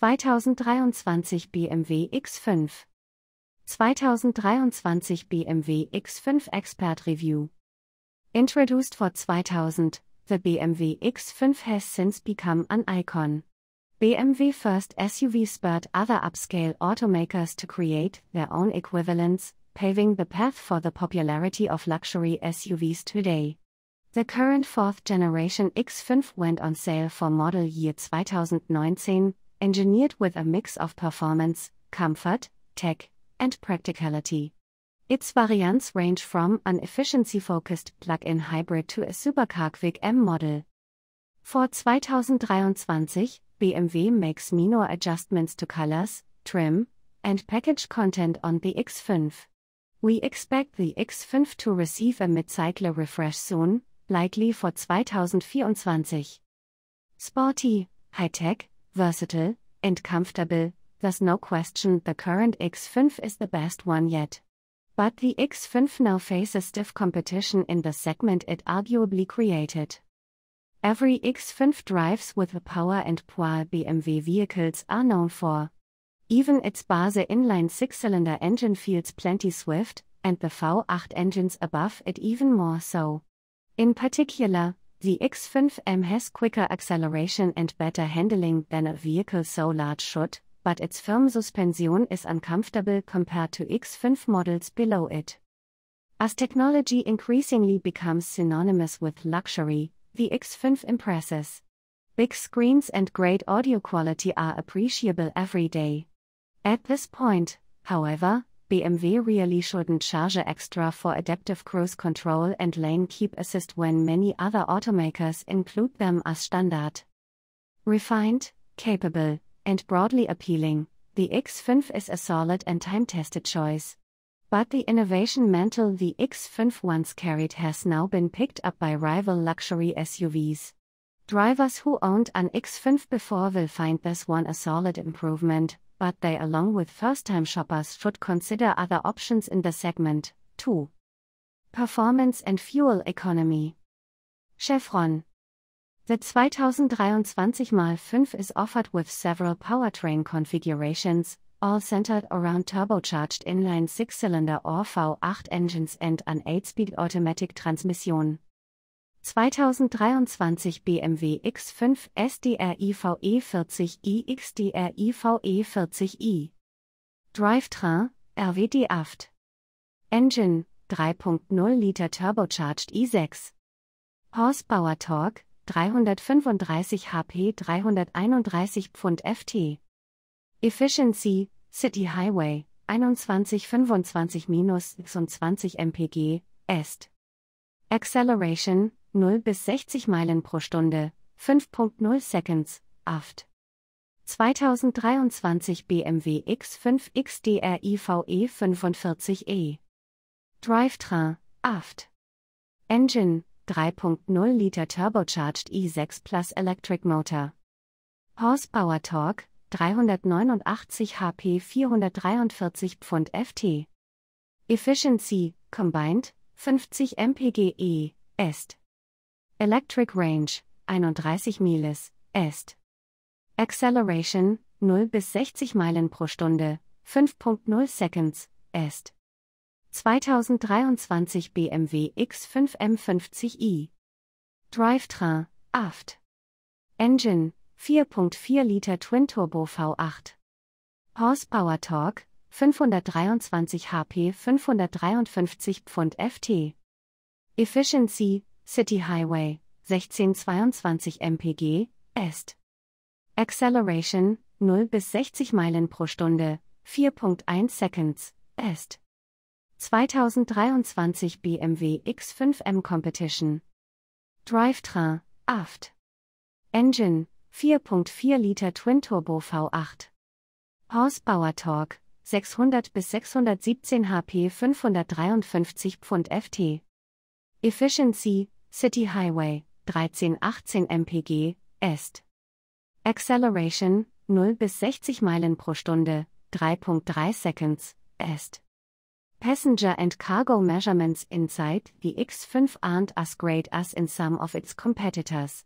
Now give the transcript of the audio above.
2023 BMW X5 2023 BMW X5 Expert Review Introduced for 2000, the BMW X5 has since become an icon. BMW first SUV spurred other upscale automakers to create their own equivalents, paving the path for the popularity of luxury SUVs today. The current fourth generation X5 went on sale for model year 2019, engineered with a mix of performance, comfort, tech, and practicality. Its variants range from an efficiency focused plug in hybrid to a supercar quick M model. For 2023, BMW makes minor adjustments to colors, trim, and package content on the X5. We expect the X5 to receive a mid-cycle refresh soon, likely for 2024. Sporty, high-tech, versatile, and comfortable, there's no question the current X5 is the best one yet. But the X5 now faces stiff competition in the segment it arguably created. Every X5 drives with the power and poise BMW vehicles are known for. Even its Base inline six cylinder engine feels plenty swift, and the V8 engines above it even more so. In particular, the X5M has quicker acceleration and better handling than a vehicle so large should, but its firm suspension is uncomfortable compared to X5 models below it. As technology increasingly becomes synonymous with luxury, the X5 impresses. Big screens and great audio quality are appreciable every day. At this point, however, BMW really shouldn't charge extra for adaptive cruise control and lane keep assist when many other automakers include them as standard. Refined, capable, and broadly appealing, the X5 is a solid and time tested choice. But the innovation mantle the X5 once carried has now been picked up by rival luxury SUVs. Drivers who owned an X5 before will find this one a solid improvement, but they along with first-time shoppers should consider other options in the segment, too. Performance and Fuel Economy Chevron the 2023x5 is offered with several powertrain configurations, all centered around turbocharged inline six cylinder or V8 engines and an 8 speed automatic transmission. 2023 BMW X5 SDRIVE 40i XDRIVE 40i Drivetrain RWD8 Engine 3.0 Liter Turbocharged i6 Horsepower Torque 335 HP 331 Pfund FT Efficiency City Highway 2125-26 mpg est Acceleration 0 bis 60 Meilen pro Stunde, 5.0 Seconds, aft. 2023 BMW X5 XDRI VE 45e. Drivetrain, aft. Engine, 3.0 Liter Turbocharged i6 e Plus Electric Motor. Horsepower Torque, 389 HP 443 Pfund FT. Efficiency, combined, 50 MPG E, est. Electric Range 31 Miles, est. Acceleration 0 bis 60 Meilen pro Stunde 5.0 Seconds, est. 2023 BMW X5 M50i. Drivetrain, aft. Engine, 4.4 Liter Twin-Turbo V8. Horsepower Torque, 523 HP 553 Pfund FT. Efficiency, City Highway 1622 mpg Est. Acceleration 0 bis 60 Meilen pro Stunde 4.1 Seconds Est. 2023 BMW X5M Competition. Drivetrain, aft. Engine, 4.4 Liter Twin Turbo V8. Horsepower Torque, 600 bis 617 HP 553 Pfund FT. Efficiency, City Highway 1318 mpg Est. Acceleration 0 bis 60 Meilen pro Stunde 3.3 Seconds Est. Passenger and cargo measurements inside the X5 aren't as great as in some of its competitors.